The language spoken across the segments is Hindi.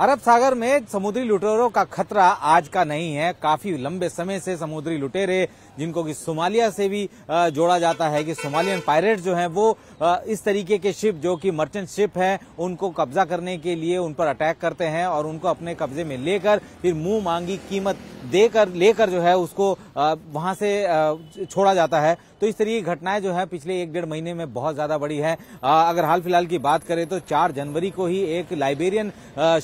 अरब सागर में समुद्री लुटेरों का खतरा आज का नहीं है काफी लंबे समय से समुद्री लुटेरे जिनको कि सोमालिया से भी जोड़ा जाता है कि सोमालियन पायरेट जो हैं वो इस तरीके के शिप जो कि मर्चेंट शिप हैं उनको कब्जा करने के लिए उन पर अटैक करते हैं और उनको अपने कब्जे में लेकर फिर मुंह मांगी कीमत देकर लेकर जो है उसको वहां से छोड़ा जाता है तो इस तरह की घटनाएं जो है पिछले एक डेढ़ महीने में बहुत ज्यादा बड़ी है अगर हाल फिलहाल की बात करें तो चार जनवरी को ही एक लाइबेरियन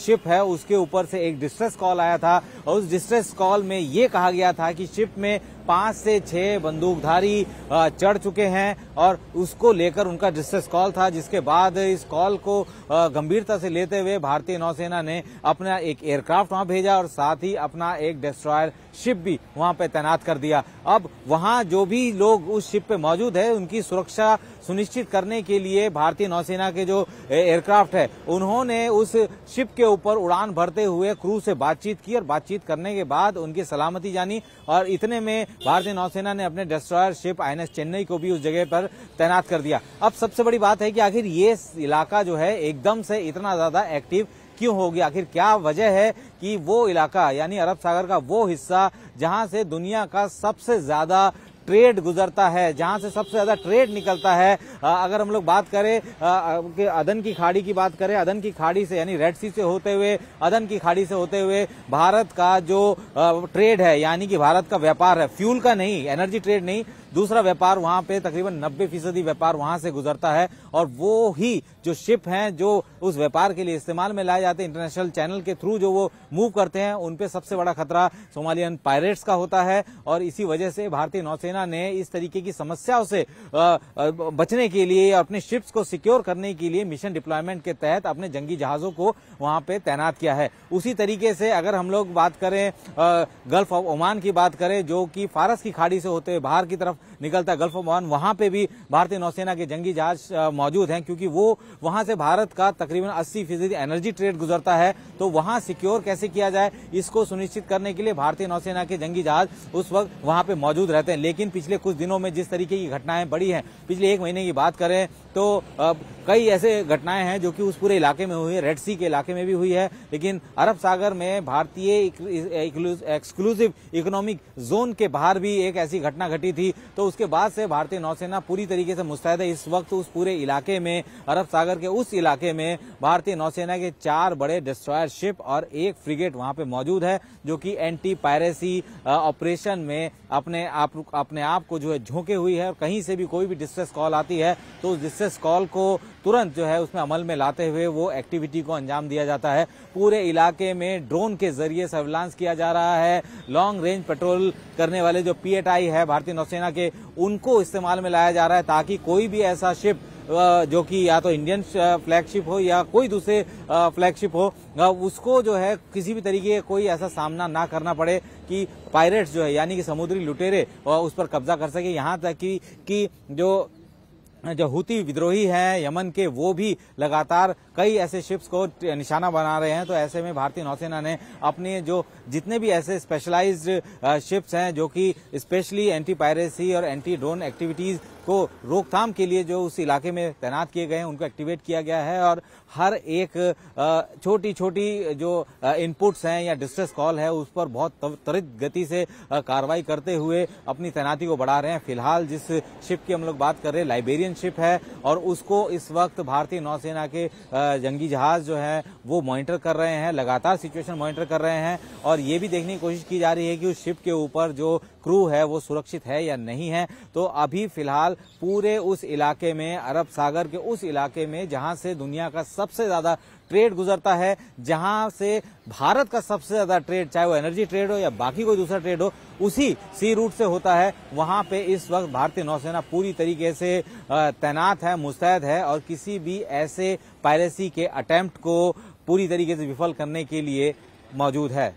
शिप है उसके ऊपर से एक डिस्ट्रेस कॉल आया था और उस डिस्ट्रेस कॉल में ये कहा गया था कि शिप में पांच से छह बंदूकधारी चढ़ चुके हैं और उसको लेकर उनका डिस्ट्रेस कॉल था जिसके बाद इस कॉल को गंभीरता से लेते हुए भारतीय नौसेना ने अपना एक एयरक्राफ्ट वहां भेजा और साथ ही अपना एक डिस्ट्रॉयर शिप भी वहां पर तैनात कर दिया अब वहां जो भी लोग उस शिप पे मौजूद है उनकी सुरक्षा सुनिश्चित करने के लिए भारतीय नौसेना के जो एयरक्राफ्ट है उन्होंने उस शिप के ऊपर उड़ान भरते हुए क्रू से बातचीत की और बातचीत करने के बाद उनकी सलामती जानी और इतने में भारतीय नौसेना ने अपने डिस्ट्रॉयर शिप आई चेन्नई को भी उस जगह पर तैनात कर दिया अब सबसे बड़ी बात है कि आखिर ये इलाका जो है एकदम से इतना ज्यादा एक्टिव क्यों हो गया आखिर क्या वजह है कि वो इलाका यानी अरब सागर का वो हिस्सा जहां से दुनिया का सबसे ज्यादा ट्रेड गुजरता है जहाँ से सबसे ज़्यादा ट्रेड निकलता है अगर हम लोग बात करें कि अदन की खाड़ी की बात करें अदन की खाड़ी से यानी रेड सी से होते हुए अदन की खाड़ी से होते हुए भारत का जो ट्रेड है यानी कि भारत का व्यापार है फ्यूल का नहीं एनर्जी ट्रेड नहीं दूसरा व्यापार वहां पे तकरीबन 90 फीसदी व्यापार वहां से गुजरता है और वो ही जो शिप हैं जो उस व्यापार के लिए इस्तेमाल में लाए जाते हैं इंटरनेशनल चैनल के थ्रू जो वो मूव करते हैं उन पे सबसे बड़ा खतरा सोमालियन पायरेट्स का होता है और इसी वजह से भारतीय नौसेना ने इस तरीके की समस्याओं से बचने के लिए अपने शिप्स को सिक्योर करने के लिए मिशन डिप्लॉयमेंट के तहत अपने जंगी जहाजों को वहां पे तैनात किया है उसी तरीके से अगर हम लोग बात करें गल्फ ऑफ ओमान की बात करें जो कि फारस की खाड़ी से होते हुए बाहर की तरफ निकलता है गल्फ ऑफ ओमान वहां पे भी भारतीय नौसेना के जंगी जहाज मौजूद हैं क्योंकि वो वहां से भारत का तकरीबन 80 फीसदी एनर्जी ट्रेड गुजरता है तो वहां सिक्योर कैसे किया जाए इसको सुनिश्चित करने के लिए भारतीय नौसेना के जंगी जहाज उस वक्त वहां पर मौजूद रहते हैं लेकिन पिछले कुछ दिनों में जिस तरीके की घटनाएं बड़ी है पिछले एक महीने की बात करें तो अब कई ऐसे घटनाएं हैं जो कि उस पूरे इलाके में हुई है रेड सी के इलाके में भी हुई है लेकिन अरब सागर में भारतीय एक्सक्लूसिव इकोनॉमिक जोन के बाहर भी एक ऐसी घटना घटी थी तो उसके बाद से भारतीय नौसेना पूरी तरीके से मुस्तैद है इस वक्त उस पूरे इलाके में अरब सागर के उस इलाके में भारतीय नौसेना के चार बड़े डिस्ट्रॉयर शिप और एक फ्रिगेट वहां पर मौजूद है जो कि एंटी पायरेसी ऑपरेशन में अपने आप अपने आप को जो है झोंके हुई है और कहीं से भी कोई भी डिस्ट्रेस कॉल आती है तो उस डिस्ट्रेस एसएस कॉल को तुरंत जो है उसमें अमल में लाते हुए वो एक्टिविटी को अंजाम दिया जाता है पूरे इलाके में ड्रोन के जरिए सर्विलांस किया जा रहा है लॉन्ग रेंज पेट्रोल करने वाले जो पीएटआई है भारतीय नौसेना के उनको इस्तेमाल में लाया जा रहा है ताकि कोई भी ऐसा शिप जो कि या तो इंडियन फ्लैगशिप हो या कोई दूसरे फ्लैगशिप हो उसको जो है किसी भी तरीके का कोई ऐसा सामना ना करना पड़े कि पायरेट्स जो है यानी कि समुद्री लुटेरे उस पर कब्जा कर सके यहाँ तक कि कि जो जो हुती विद्रोही हैं यमन के वो भी लगातार कई ऐसे शिप्स को निशाना बना रहे हैं तो ऐसे में भारतीय नौसेना ने अपने जो जितने भी ऐसे स्पेशलाइज्ड शिप्स हैं जो कि स्पेशली एंटी पायरेसी और एंटी ड्रोन एक्टिविटीज को रोकथाम के लिए जो उस इलाके में तैनात किए गए हैं उनको एक्टिवेट किया गया है और हर एक छोटी छोटी जो इनपुट्स हैं या डिस्ट्रेस कॉल है उस पर बहुत त्वरित गति से कार्रवाई करते हुए अपनी तैनाती को बढ़ा रहे हैं फिलहाल जिस शिप की हम लोग बात कर रहे हैं लाइब्रेरियन चैंपियनशिप है और उसको इस वक्त भारतीय नौसेना के जंगी जहाज जो है वो मॉनिटर कर रहे हैं लगातार सिचुएशन मॉनिटर कर रहे हैं और ये भी देखने की कोशिश की जा रही है कि उस शिप के ऊपर जो क्रू है वो सुरक्षित है या नहीं है तो अभी फिलहाल पूरे उस इलाके में अरब सागर के उस इलाके में जहां से दुनिया का सबसे ज्यादा ट्रेड गुजरता है जहां से भारत का सबसे ज्यादा ट्रेड चाहे वो एनर्जी ट्रेड हो या बाकी कोई दूसरा ट्रेड हो उसी सी रूट से होता है वहां पे इस वक्त भारतीय नौसेना पूरी तरीके से तैनात है मुस्तैद है और किसी भी ऐसे पायरेसी के अटैम्प्ट को पूरी तरीके से विफल करने के लिए मौजूद है